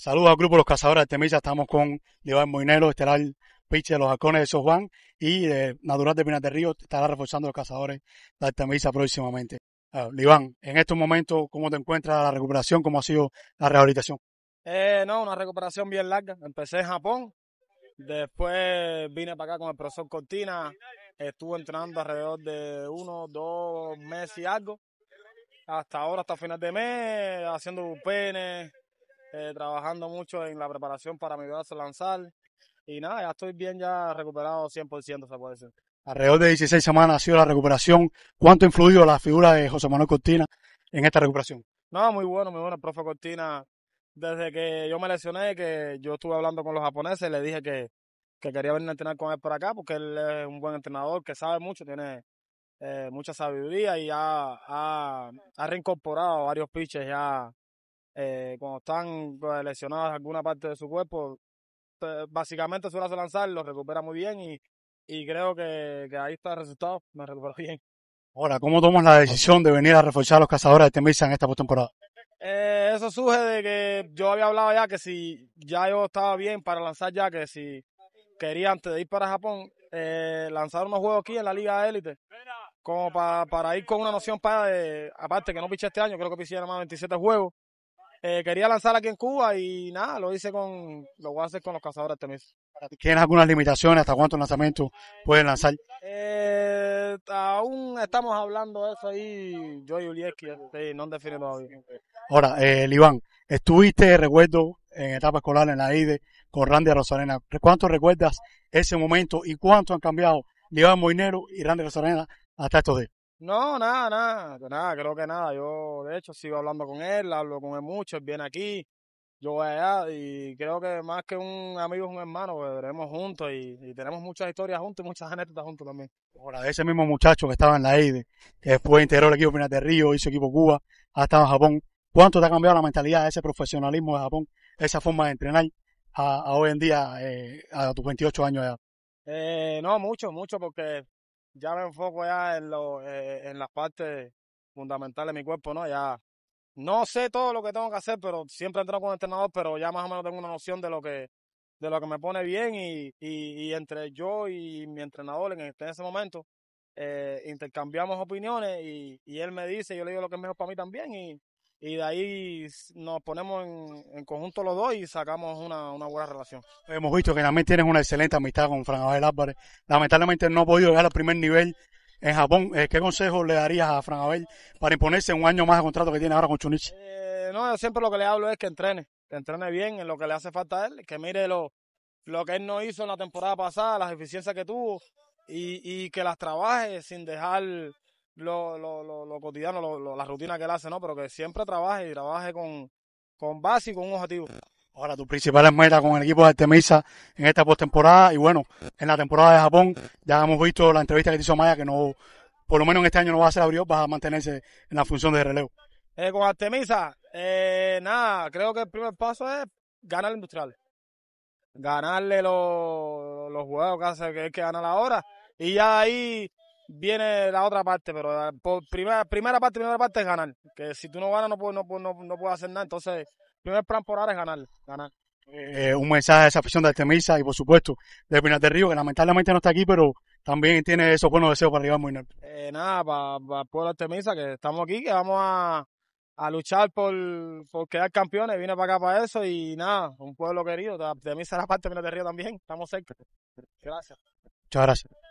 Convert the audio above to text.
Saludos al grupo Los Cazadores de Artemisa. Estamos con Iván Moinelo, estelar pitch de los Jacones de San Juan y Natural eh, de Pinas de Río. Estará reforzando los cazadores de Artemisa próximamente. Iván, ah, en estos momentos, ¿cómo te encuentras la recuperación? ¿Cómo ha sido la rehabilitación? Eh, no, una recuperación bien larga. Empecé en Japón, después vine para acá con el profesor Cortina. Estuve entrenando alrededor de uno, dos meses y algo. Hasta ahora, hasta final de mes, haciendo pene eh, trabajando mucho en la preparación para mi brazo lanzar. Y nada, ya estoy bien, ya recuperado 100%, se puede decir. Alrededor de 16 semanas ha sido la recuperación. ¿Cuánto ha influido la figura de José Manuel Cortina en esta recuperación? No, muy bueno, muy bueno. El profe Cortina, desde que yo me lesioné, que yo estuve hablando con los japoneses, le dije que, que quería venir a entrenar con él por acá, porque él es un buen entrenador, que sabe mucho, tiene eh, mucha sabiduría y ha, ha, ha reincorporado varios pitches ya eh, cuando están pues, lesionadas alguna parte de su cuerpo, pues, básicamente suele lanzar, lo recupera muy bien y, y creo que, ahí está el resultado, me recuperó bien. Ahora, ¿cómo tomas la decisión de venir a reforzar a los cazadores de Temersa en esta postemporada? Eh, eso surge de que yo había hablado ya que si ya yo estaba bien para lanzar ya, que si quería antes de ir para Japón, eh, lanzar unos juegos aquí en la Liga de Élite, como pa, para ir con una noción para, de, aparte que no piché este año, creo que piché nada más 27 juegos, eh, quería lanzar aquí en Cuba y nada, lo hice con, lo voy a hacer con los cazadores este mes. ¿Tienes algunas limitaciones? ¿Hasta cuántos lanzamientos pueden lanzar? Eh, aún estamos hablando de eso ahí, yo y Ulieski, este, no definimos definido todavía. Ahora, eh, Iván, estuviste, recuerdo, en etapa escolar en la IDE con Randy Rosarena. ¿Cuánto recuerdas ese momento y cuánto han cambiado Iván Moinero y Randy Rosarena hasta estos días? No, nada, nada, nada, creo que nada. Yo, de hecho, sigo hablando con él, hablo con él mucho, él viene aquí, yo voy allá y creo que más que un amigo es un hermano, que pues, veremos juntos y, tenemos muchas historias juntos y muchas anécdotas juntos también. Ahora, ese mismo muchacho que estaba en la EIDE, que después integró el equipo Pinate de Río, hizo equipo Cuba, ha estado en Japón, ¿cuánto te ha cambiado la mentalidad, ese profesionalismo de Japón, esa forma de entrenar a, hoy en día, eh, a tus 28 años de eh, no, mucho, mucho, porque ya me enfoco ya en, lo, eh, en las partes fundamentales de mi cuerpo, ¿no? Ya no sé todo lo que tengo que hacer, pero siempre he con entrenador, pero ya más o menos tengo una noción de lo que, de lo que me pone bien y, y, entre yo y mi entrenador en, en ese momento eh, intercambiamos opiniones y, y, él me dice, yo le digo lo que es mejor para mí también y, y de ahí nos ponemos en, conjunto los dos y sacamos una, buena relación. Hemos visto que también tienes una excelente amistad con Fran Abel Álvarez. Lamentablemente no ha podido llegar al primer nivel en Japón. Eh, ¿Qué consejo le darías a Fran Abel para imponerse un año más de contrato que tiene ahora con Chunichi? Eh, no, siempre lo que le hablo es que entrene, que entrene bien en lo que le hace falta a él, que mire lo, lo que él no hizo en la temporada pasada, las eficiencias que tuvo y, y que las trabaje sin dejar lo, lo, lo, lo cotidiano, la rutina que él hace, ¿no? Pero que siempre trabaje y trabaje con, con base y con un objetivo. Ahora, tus principales metas con el equipo de Artemisa en esta postemporada y bueno, en la temporada de Japón, ya hemos visto la entrevista que te hizo Maya, que no, por lo menos en este año no va a ser abrió, va a mantenerse en la función de relevo. Eh, con Artemisa, eh, nada, creo que el primer paso es ganar industriales. Ganarle los, los juegos que, hace, que hay la hora, Y ya ahí viene la otra parte, pero ah, primera, primera parte, primera parte es ganar. Que si tú no ganas, no puedes, no, no, no hacer nada. Entonces, primer plan por ahora es ganar. ganar. Eh, eh, un mensaje de esa afición de Artemisa y, por supuesto, de Pinar de Río, que lamentablemente no está aquí, pero también tiene esos buenos deseos para llegar muy norte. Eh, nada, para el pueblo de Artemisa, que estamos aquí, que vamos a, a luchar por, por, quedar campeones. Vine para acá para eso y nada, un pueblo querido. Artemisa la parte de Pinar Río también, estamos cerca. Gracias. Muchas gracias.